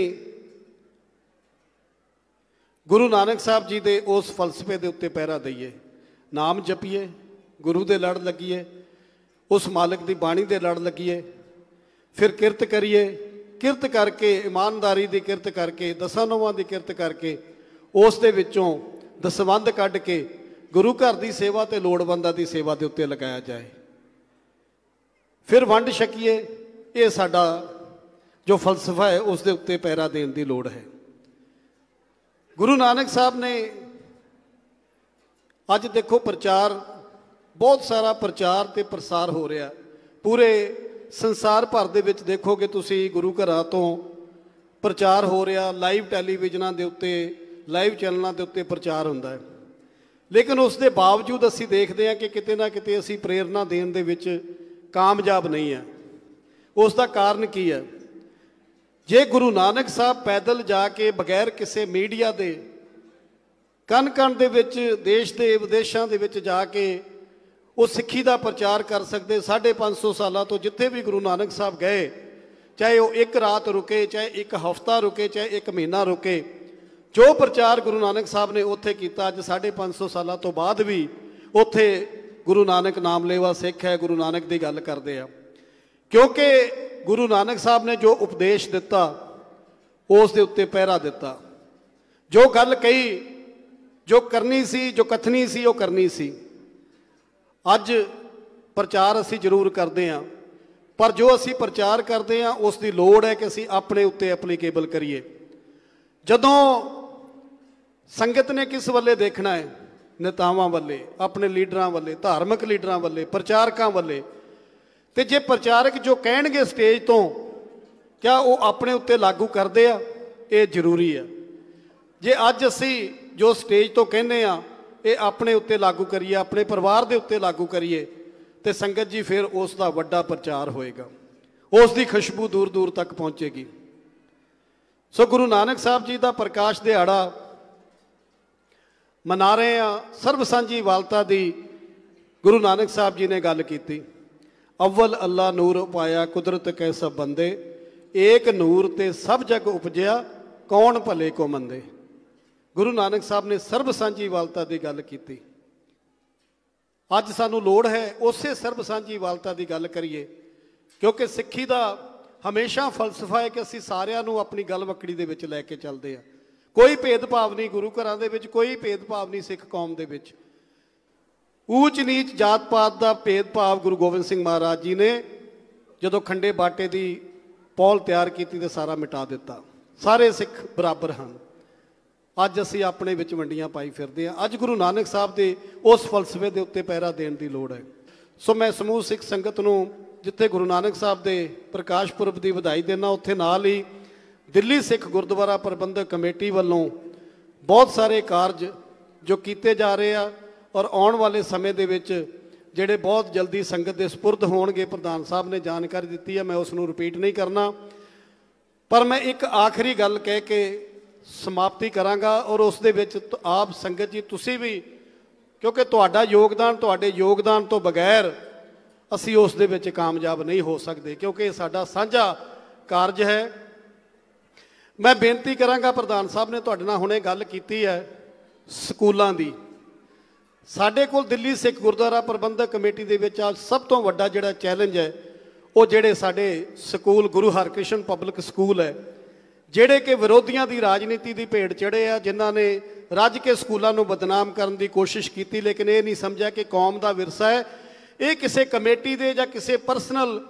ਗੁਰੂ ਨਾਨਕ ਸਾਹਿਬ ਜੀ ਦੇ ਉਸ ਫਲਸਫੇ ਦੇ ਉੱਤੇ ਪਹਿਰਾ ਦਈਏ ਨਾਮ ਜਪੀਏ ਗੁਰੂ ਦੇ ਲੜ ਲੱਗੀਏ ਉਸ ਮਾਲਕ ਦੀ ਬਾਣੀ ਦੇ ਲੜ ਲੱਗੀਏ ਫਿਰ ਕਿਰਤ ਕਰੀਏ ਕਿਰਤ ਕਰਕੇ ਇਮਾਨਦਾਰੀ ਦੀ ਕਿਰਤ ਕਰਕੇ ਦਸਾਂ ਨੋਵਾਂ ਦੀ ਕਿਰਤ ਕਰਕੇ ਉਸ ਦੇ ਵਿੱਚੋਂ ਦਸਵੰਦ ਕੱਢ ਕੇ ਗੁਰੂ ਘਰ ਦੀ ਸੇਵਾ ਤੇ ਲੋੜਵੰਦਾਂ ਦੀ ਸੇਵਾ ਦੇ ਉੱਤੇ ਲਗਾਇਆ ਜਾਏ ਫਿਰ ਵੰਡ ਛਕੀਏ ਇਹ ਸਾਡਾ ਜੋ ਫਲਸਫਾ ਹੈ ਉਸ ਦੇ ਉੱਤੇ ਪੈਰਾ ਦੇਣ ਦੀ ਲੋੜ ਹੈ ਗੁਰੂ ਨਾਨਕ ਸਾਹਿਬ ਨੇ ਅੱਜ ਦੇਖੋ ਪ੍ਰਚਾਰ ਬਹੁਤ ਸਾਰਾ ਪ੍ਰਚਾਰ ਤੇ ਪ੍ਰਸਾਰ ਹੋ ਰਿਹਾ ਪੂਰੇ ਸੰਸਾਰ ਭਰ ਦੇ ਵਿੱਚ ਦੇਖੋਗੇ ਤੁਸੀਂ ਗੁਰੂ ਘਰਾਂ ਤੋਂ ਪ੍ਰਚਾਰ ਹੋ ਰਿਹਾ ਲਾਈਵ ਟੈਲੀਵਿਜ਼ਨਾਂ ਦੇ ਉੱਤੇ ਲਾਈਵ ਚੈਨਲਾਂ ਦੇ ਉੱਤੇ ਪ੍ਰਚਾਰ ਹੁੰਦਾ ਹੈ ਲੇਕਿਨ ਉਸ ਦੇ ਬਾਵਜੂਦ ਅਸੀਂ ਦੇਖਦੇ ਹਾਂ ਕਿ ਕਿਤੇ ਨਾ ਕਿਤੇ ਅਸੀਂ ਪ੍ਰੇਰਣਾ ਦੇਣ ਦੇ ਵਿੱਚ ਕਾਮਯਾਬ ਨਹੀਂ ਹੈ ਉਸ ਦਾ ਕਾਰਨ ਕੀ ਹੈ ਜੇ ਗੁਰੂ ਨਾਨਕ ਸਾਹਿਬ ਪੈਦਲ ਜਾ ਕੇ ਬਗੈਰ ਕਿਸੇ ਮੀਡੀਆ ਦੇ ਕਣ ਕਣ ਦੇ ਵਿੱਚ ਦੇਸ਼ ਦੇ ਵਿਦੇਸ਼ਾਂ ਦੇ ਵਿੱਚ ਜਾ ਕੇ ਉਹ ਸਿੱਖੀ ਦਾ ਪ੍ਰਚਾਰ ਕਰ ਸਕਦੇ 550 ਸਾਲਾਂ ਤੋਂ ਜਿੱਥੇ ਵੀ ਗੁਰੂ ਨਾਨਕ ਸਾਹਿਬ ਗਏ ਚਾਹੇ ਉਹ ਇੱਕ ਰਾਤ ਰੁਕੇ ਚਾਹੇ ਇੱਕ ਹਫਤਾ ਰੁਕੇ ਚਾਹੇ ਇੱਕ ਮਹੀਨਾ ਰੁਕੇ ਜੋ ਪ੍ਰਚਾਰ ਗੁਰੂ ਨਾਨਕ ਸਾਹਿਬ ਨੇ ਉੱਥੇ ਕੀਤਾ ਅੱਜ 550 ਸਾਲਾਂ ਤੋਂ ਬਾਅਦ ਵੀ ਉੱਥੇ ਗੁਰੂ ਨਾਨਕ ਨਾਮ ਲੈਵਾ ਸਿੱਖ ਹੈ ਗੁਰੂ ਨਾਨਕ ਦੀ ਗੱਲ ਕਰਦੇ ਆ ਕਿਉਂਕਿ ਗੁਰੂ ਨਾਨਕ ਸਾਹਿਬ ਨੇ ਜੋ ਉਪਦੇਸ਼ ਦਿੱਤਾ ਉਸ ਦੇ ਉੱਤੇ ਪਹਿਰਾ ਦਿੱਤਾ ਜੋ ਗੱਲ ਕਹੀ ਜੋ ਕਰਨੀ ਸੀ ਜੋ ਕਥਨੀ ਸੀ ਉਹ ਕਰਨੀ ਸੀ ਅੱਜ ਪ੍ਰਚਾਰ ਅਸੀਂ ਜ਼ਰੂਰ ਕਰਦੇ ਹਾਂ ਪਰ ਜੋ ਅਸੀਂ ਪ੍ਰਚਾਰ ਕਰਦੇ ਹਾਂ ਉਸ ਦੀ ਲੋੜ ਹੈ ਕਿ ਅਸੀਂ ਆਪਣੇ ਉੱਤੇ ਐਪਲੀਕੇਬਲ ਕਰੀਏ ਜਦੋਂ ਸੰਗਤ ਨੇ ਕਿਸ ਵੱਲੇ ਦੇਖਣਾ ਹੈ ਨੇਤਾਵਾਂ ਵੱਲੇ ਆਪਣੇ ਲੀਡਰਾਂ ਵੱਲੇ ਧਾਰਮਿਕ ਲੀਡਰਾਂ ਵੱਲੇ ਪ੍ਰਚਾਰਕਾਂ ਵੱਲੇ ਤੇ ਜੇ ਪ੍ਰਚਾਰਕ ਜੋ ਕਹਿਣਗੇ ਸਟੇਜ ਤੋਂ ਕਿਆ ਉਹ ਆਪਣੇ ਉੱਤੇ ਲਾਗੂ ਕਰਦੇ ਆ ਇਹ ਜ਼ਰੂਰੀ ਆ ਜੇ ਅੱਜ ਅਸੀਂ ਜੋ ਸਟੇਜ ਤੋਂ ਕਹਿੰਦੇ ਆ ਇਹ ਆਪਣੇ ਉੱਤੇ ਲਾਗੂ ਕਰੀਏ ਆਪਣੇ ਪਰਿਵਾਰ ਦੇ ਉੱਤੇ ਲਾਗੂ ਕਰੀਏ ਤੇ ਸੰਗਤ ਜੀ ਫਿਰ ਉਸ ਦਾ ਵੱਡਾ ਪ੍ਰਚਾਰ ਹੋਏਗਾ ਉਸ ਦੀ ਖੁਸ਼ਬੂ ਦੂਰ ਦੂਰ ਤੱਕ ਪਹੁੰਚੇਗੀ ਸੋ ਗੁਰੂ ਨਾਨਕ ਸਾਹਿਬ ਜੀ ਦਾ ਪ੍ਰਕਾਸ਼ ਦਿਹਾੜਾ ਮਨਾ ਰਹੇ ਆ ਸਰਬ ਸਾਂਝੀ ਵਾਲਤਾ ਦੀ ਗੁਰੂ ਨਾਨਕ ਸਾਹਿਬ ਜੀ ਨੇ ਗੱਲ ਕੀਤੀ ਅਵਲ ਅੱਲਾ ਨੂਰ ਪਾਇਆ ਕੁਦਰਤ ਕੈ ਸਭ ਬੰਦੇ ਏਕ ਨੂਰ ਤੇ ਸਭ ਜਗ ਉਪਜਿਆ ਕੌਣ ਭਲੇ ਕੋ ਮੰਦੇ ਗੁਰੂ ਨਾਨਕ ਸਾਹਿਬ ਨੇ ਸਰਬ ਵਾਲਤਾ ਦੀ ਗੱਲ ਕੀਤੀ ਅੱਜ ਸਾਨੂੰ ਲੋੜ ਹੈ ਉਸੇ ਸਰਬ ਵਾਲਤਾ ਦੀ ਗੱਲ ਕਰੀਏ ਕਿਉਂਕਿ ਸਿੱਖੀ ਦਾ ਹਮੇਸ਼ਾ ਫਲਸਫਾ ਹੈ ਕਿ ਅਸੀਂ ਸਾਰਿਆਂ ਨੂੰ ਆਪਣੀ ਗੱਲ ਵਕੜੀ ਦੇ ਵਿੱਚ ਲੈ ਕੇ ਚੱਲਦੇ ਆ ਕੋਈ ਭੇਦਭਾਵ ਨਹੀਂ ਗੁਰੂ ਘਰਾਂ ਦੇ ਵਿੱਚ ਕੋਈ ਭੇਦਭਾਵ ਨਹੀਂ ਸਿੱਖ ਕੌਮ ਦੇ ਵਿੱਚ ਊਚ ਨੀਚ ਜਾਤ ਪਾਤ ਦਾ ਭੇਦਭਾਵ ਗੁਰੂ ਗੋਬਿੰਦ ਸਿੰਘ ਮਹਾਰਾਜ ਜੀ ਨੇ ਜਦੋਂ ਖੰਡੇ ਬਾਟੇ ਦੀ ਪੌਲ ਤਿਆਰ ਕੀਤੀ ਤੇ ਸਾਰਾ ਮਿਟਾ ਦਿੱਤਾ ਸਾਰੇ ਸਿੱਖ ਬਰਾਬਰ ਹਨ ਅੱਜ ਅਸੀਂ ਆਪਣੇ ਵਿੱਚ ਵੰਡੀਆਂ ਪਾਈ ਫਿਰਦੇ ਆ ਅੱਜ ਗੁਰੂ ਨਾਨਕ ਸਾਹਿਬ ਦੇ ਉਸ ਫਲਸਫੇ ਦੇ ਉੱਤੇ ਪਹਿਰਾ ਦੇਣ ਦੀ ਲੋੜ ਹੈ ਸੋ ਮੈਂ ਸਮੂਹ ਸਿੱਖ ਸੰਗਤ ਨੂੰ ਜਿੱਥੇ ਗੁਰੂ ਨਾਨਕ ਸਾਹਿਬ ਦੇ ਪ੍ਰਕਾਸ਼ ਪੁਰਬ ਦੀ ਵਧਾਈ ਦੇਣਾ ਉੱਥੇ ਨਾਲ ਹੀ ਦਿੱਲੀ ਸਿੱਖ ਗੁਰਦੁਆਰਾ ਪ੍ਰਬੰਧਕ ਕਮੇਟੀ ਵੱਲੋਂ ਬਹੁਤ ਸਾਰੇ ਕਾਰਜ ਜੋ ਕੀਤੇ ਜਾ ਰਹੇ ਆ ਔਰ ਆਉਣ ਵਾਲੇ ਸਮੇਂ ਦੇ ਵਿੱਚ ਜਿਹੜੇ ਬਹੁਤ ਜਲਦੀ ਸੰਗਤ ਦੇ سپرد ਹੋਣਗੇ ਪ੍ਰਧਾਨ ਸਾਹਿਬ ਨੇ ਜਾਣਕਾਰੀ ਦਿੱਤੀ ਹੈ ਮੈਂ ਉਸ ਨੂੰ ਰਿਪੀਟ ਨਹੀਂ ਕਰਨਾ ਪਰ ਮੈਂ ਇੱਕ ਆਖਰੀ ਗੱਲ ਕਹਿ ਕੇ ਸਮਾਪਤੀ ਕਰਾਂਗਾ ਔਰ ਉਸ ਦੇ ਵਿੱਚ ਆਪ ਸੰਗਤ ਜੀ ਤੁਸੀਂ ਵੀ ਕਿਉਂਕਿ ਤੁਹਾਡਾ ਯੋਗਦਾਨ ਤੁਹਾਡੇ ਯੋਗਦਾਨ ਤੋਂ ਬਗੈਰ ਅਸੀਂ ਉਸ ਦੇ ਵਿੱਚ ਕਾਮਯਾਬ ਨਹੀਂ ਹੋ ਸਕਦੇ ਕਿਉਂਕਿ ਇਹ ਸਾਡਾ ਸਾਂਝਾ ਕਾਰਜ ਹੈ ਮੈਂ ਬੇਨਤੀ ਕਰਾਂਗਾ ਪ੍ਰਧਾਨ ਸਾਹਿਬ ਨੇ ਤੁਹਾਡੇ ਨਾਲ ਹੁਣੇ ਗੱਲ ਕੀਤੀ ਹੈ ਸਕੂਲਾਂ ਦੀ ਸਾਡੇ ਕੋਲ ਦਿੱਲੀ ਸਿੱਖ ਗੁਰਦੁਆਰਾ ਪ੍ਰਬੰਧਕ ਕਮੇਟੀ ਦੇ ਵਿੱਚ ਆ ਸਭ ਤੋਂ ਵੱਡਾ ਜਿਹੜਾ ਚੈਲੰਜ ਹੈ ਉਹ ਜਿਹੜੇ ਸਾਡੇ school Guru Harkrishan public school ਹੈ ਜਿਹੜੇ ਕਿ ਵਿਰੋਧੀਆਂ ਦੀ ਰਾਜਨੀਤੀ ਦੀ ਭੇਡ ਚੜੇ ਆ ਜਿਨ੍ਹਾਂ ਨੇ ਰੱਜ ਕੇ ਸਕੂਲਾਂ ਨੂੰ ਬਦਨਾਮ ਕਰਨ ਦੀ ਕੋਸ਼ਿਸ਼ ਕੀਤੀ ਲੇਕਿਨ ਇਹ ਨਹੀਂ ਸਮਝਿਆ ਕਿ ਕੌਮ ਦਾ ਵਿਰਸਾ ਹੈ ਇਹ ਕਿਸੇ ਕਮੇਟੀ ਦੇ ਜਾਂ ਕਿਸੇ ਪਰਸਨਲ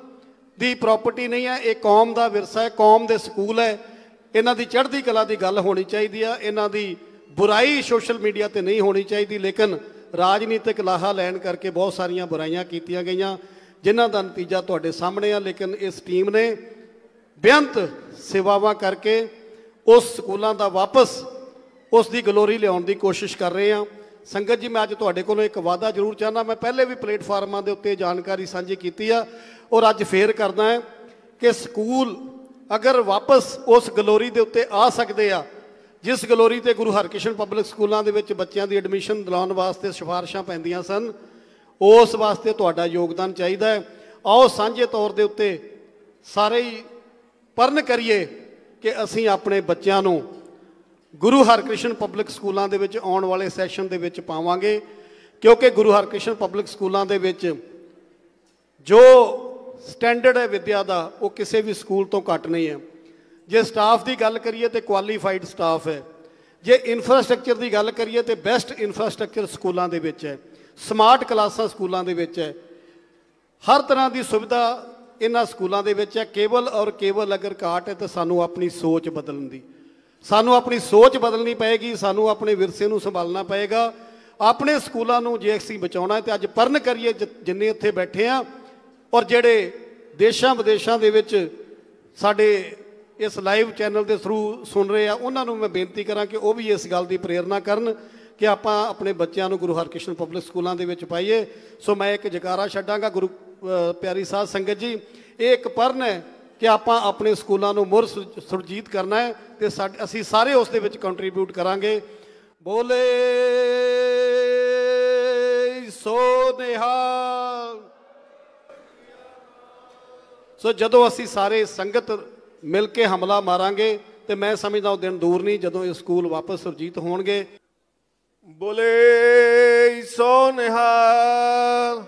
ਦੀ ਪ੍ਰਾਪਰਟੀ ਨਹੀਂ ਹੈ ਇਹ ਕੌਮ ਦਾ ਵਿਰਸਾ ਹੈ ਕੌਮ ਦੇ ਸਕੂਲ ਹੈ ਇਹਨਾਂ ਦੀ ਚੜ੍ਹਦੀ ਕਲਾ ਦੀ ਗੱਲ ਹੋਣੀ ਚਾਹੀਦੀ ਆ ਇਹਨਾਂ ਦੀ ਬੁਰਾਈ ਸੋਸ਼ਲ ਮੀਡੀਆ ਤੇ ਨਹੀਂ ਹੋਣੀ ਚਾਹੀਦੀ ਲੇਕਿਨ ਰਾਜਨੀਤਿਕ ਲਾਹਾ ਲੈਣ ਕਰਕੇ ਬਹੁਤ ਸਾਰੀਆਂ ਬੁਰਾਈਆਂ ਕੀਤੀਆਂ ਗਈਆਂ ਜਿਨ੍ਹਾਂ ਦਾ ਨਤੀਜਾ ਤੁਹਾਡੇ ਸਾਹਮਣੇ ਆ ਲੇਕਿਨ ਇਸ ਟੀਮ ਨੇ ਬੇਅੰਤ ਸੇਵਾਵਾਂ ਕਰਕੇ ਉਸ ਸਕੂਲਾਂ ਦਾ ਵਾਪਸ ਉਸ ਦੀ ਗਲੋਰੀ ਲਿਆਉਣ ਦੀ ਕੋਸ਼ਿਸ਼ ਕਰ ਰਹੇ ਹਾਂ ਸੰਗਤ ਜੀ ਮੈਂ ਅੱਜ ਤੁਹਾਡੇ ਕੋਲੋਂ ਇੱਕ ਵਾਅਦਾ ਜ਼ਰੂਰ ਚਾਹਨਾ ਮੈਂ ਪਹਿਲੇ ਵੀ ਪਲੇਟਫਾਰਮਾਂ ਦੇ ਉੱਤੇ ਜਾਣਕਾਰੀ ਸਾਂਝੀ ਕੀਤੀ ਆ ਔਰ ਅੱਜ ਫੇਰ ਕਰਦਾ ਹੈ ਕਿ ਸਕੂਲ ਅਗਰ ਵਾਪਸ ਉਸ ਗਲੋਰੀ ਦੇ ਉੱਤੇ ਆ ਸਕਦੇ ਆ ਜਿਸ ਗਲੋਰੀ ਤੇ ਗੁਰੂ ਹਰਕ੍ਰਿਸ਼ਨ ਪਬਲਿਕ ਸਕੂਲਾਂ ਦੇ ਵਿੱਚ ਬੱਚਿਆਂ ਦੀ ਐਡਮਿਸ਼ਨ ਦਿਲਾਉਣ ਵਾਸਤੇ ਸਿਫਾਰਿਸ਼ਾਂ ਪੈਂਦੀਆਂ ਸਨ ਉਸ ਵਾਸਤੇ ਤੁਹਾਡਾ ਯੋਗਦਾਨ ਚਾਹੀਦਾ ਹੈ ਆਓ ਸਾਂਝੇ ਤੌਰ ਦੇ ਉੱਤੇ ਸਾਰੇ ਹੀ ਪਰਨ ਕਰੀਏ ਕਿ ਅਸੀਂ ਆਪਣੇ ਬੱਚਿਆਂ ਨੂੰ ਗੁਰੂ ਹਰਕ੍ਰਿਸ਼ਨ ਪਬਲਿਕ ਸਕੂਲਾਂ ਦੇ ਵਿੱਚ ਆਉਣ ਵਾਲੇ ਸੈਸ਼ਨ ਦੇ ਵਿੱਚ ਪਾਵਾਂਗੇ ਕਿਉਂਕਿ ਗੁਰੂ ਹਰਕ੍ਰਿਸ਼ਨ ਪਬਲਿਕ ਸਕੂਲਾਂ ਦੇ ਵਿੱਚ ਜੋ ਸਟੈਂਡਰਡ ਹੈ ਵਿਦਿਆ ਦਾ ਉਹ ਕਿਸੇ ਵੀ ਸਕੂਲ ਤੋਂ ਘੱਟ ਨਹੀਂ ਹੈ ਜੇ ਸਟਾਫ ਦੀ ਗੱਲ ਕਰੀਏ ਤੇ ਕੁਆਲੀਫਾਈਡ ਸਟਾਫ ਹੈ ਜੇ ਇਨਫਰਾਸਟ੍ਰਕਚਰ ਦੀ ਗੱਲ ਕਰੀਏ ਤੇ ਬੈਸਟ ਇਨਫਰਾਸਟ੍ਰਕਚਰ ਸਕੂਲਾਂ ਦੇ ਵਿੱਚ ਹੈ ਸਮਾਰਟ ਕਲਾਸਾਂ ਸਕੂਲਾਂ ਦੇ ਵਿੱਚ ਹੈ ਹਰ ਤਰ੍ਹਾਂ ਦੀ ਸੁਵਿਧਾ ਇਹਨਾਂ ਸਕੂਲਾਂ ਦੇ ਵਿੱਚ ਹੈ ਕੇਵਲ ਔਰ ਕੇਵਲ ਅਗਰ ਘਾਟ ਹੈ ਤਾਂ ਸਾਨੂੰ ਆਪਣੀ ਸੋਚ ਬਦਲਣ ਦੀ ਸਾਨੂੰ ਆਪਣੀ ਸੋਚ ਬਦਲਣੀ ਪਏਗੀ ਸਾਨੂੰ ਆਪਣੇ ਵਿਰਸੇ ਨੂੰ ਸੰਭਾਲਣਾ ਪਏਗਾ ਆਪਣੇ ਸਕੂਲਾਂ ਨੂੰ ਜੇ ਅਸੀਂ ਬਚਾਉਣਾ ਹੈ ਤੇ ਅੱਜ ਪਰਨ ਕਰੀਏ ਜਿੰਨੇ ਇੱਥੇ ਬੈਠੇ ਆ ਔਰ ਜਿਹੜੇ ਦੇਸ਼ਾਂ ਵਿਦੇਸ਼ਾਂ ਦੇ ਵਿੱਚ ਸਾਡੇ ਇਸ ਲਾਈਵ ਚੈਨਲ ਦੇ ਥਰੂ ਸੁਣ ਰਹੇ ਆ ਉਹਨਾਂ ਨੂੰ ਮੈਂ ਬੇਨਤੀ ਕਰਾਂ ਕਿ ਉਹ ਵੀ ਇਸ ਗੱਲ ਦੀ ਪ੍ਰੇਰਣਾ ਕਰਨ ਕਿ ਆਪਾਂ ਆਪਣੇ ਬੱਚਿਆਂ ਨੂੰ ਗੁਰੂ ਹਰਕ੍ਰਿਸ਼ਨ ਪਬਲਿਕ ਸਕੂਲਾਂ ਦੇ ਵਿੱਚ ਪਾਈਏ ਸੋ ਮੈਂ ਇੱਕ ਜਕਾਰਾ ਛੱਡਾਂਗਾ ਗੁਰੂ ਪਿਆਰੀ ਸਾਧ ਸੰਗਤ ਜੀ ਇਹ ਇੱਕ ਪਰਨ ਹੈ ਕਿ ਆਪਾਂ ਆਪਣੇ ਸਕੂਲਾਂ ਨੂੰ ਮੁਰ ਸੁਰਜੀਤ ਕਰਨਾ ਹੈ ਤੇ ਅਸੀਂ ਸਾਰੇ ਉਸ ਦੇ ਵਿੱਚ ਕੰਟਰੀਬਿਊਟ ਕਰਾਂਗੇ ਬੋਲੇ ਸੋ ਨਿਹਾਲ ਸੋ ਜਦੋਂ ਅਸੀਂ ਸਾਰੇ ਸੰਗਤ ਮਿਲ ਕੇ ਹਮਲਾ ਮਾਰਾਂਗੇ ਤੇ ਮੈਂ ਸਮਝਦਾ ਉਹ ਦਿਨ ਦੂਰ ਨਹੀਂ ਜਦੋਂ ਇਹ ਸਕੂਲ ਵਾਪਸ ਸੁਰਜੀਤ ਹੋਣਗੇ ਬੋਲੇ ਸੋ ਨਿਹਾਲ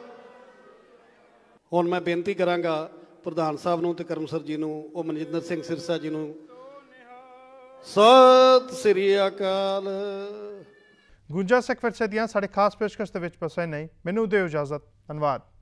ਹੁਣ ਮੈਂ ਬੇਨਤੀ ਕਰਾਂਗਾ ਪ੍ਰਧਾਨ ਸਾਹਿਬ ਨੂੰ ਤੇ ਕਰਮਸਰ ਜੀ ਨੂੰ ਉਹ ਮਨਜਿੰਦਰ ਸਿੰਘ ਸਿਰਸਾ ਜੀ ਨੂੰ ਸਤ ਸ੍ਰੀ ਅਕਾਲ ਗੁੰਜਾ ਸਖਵਰ ਸਦੀਆਂ ਸਾਡੇ ਖਾਸ ਪੇਸ਼ਕਸ਼ ਦੇ ਵਿੱਚ ਬਸ ਨਹੀਂ ਮੈਨੂੰ ਦਿਓ ਇਜਾਜ਼ਤ ਧੰਨਵਾਦ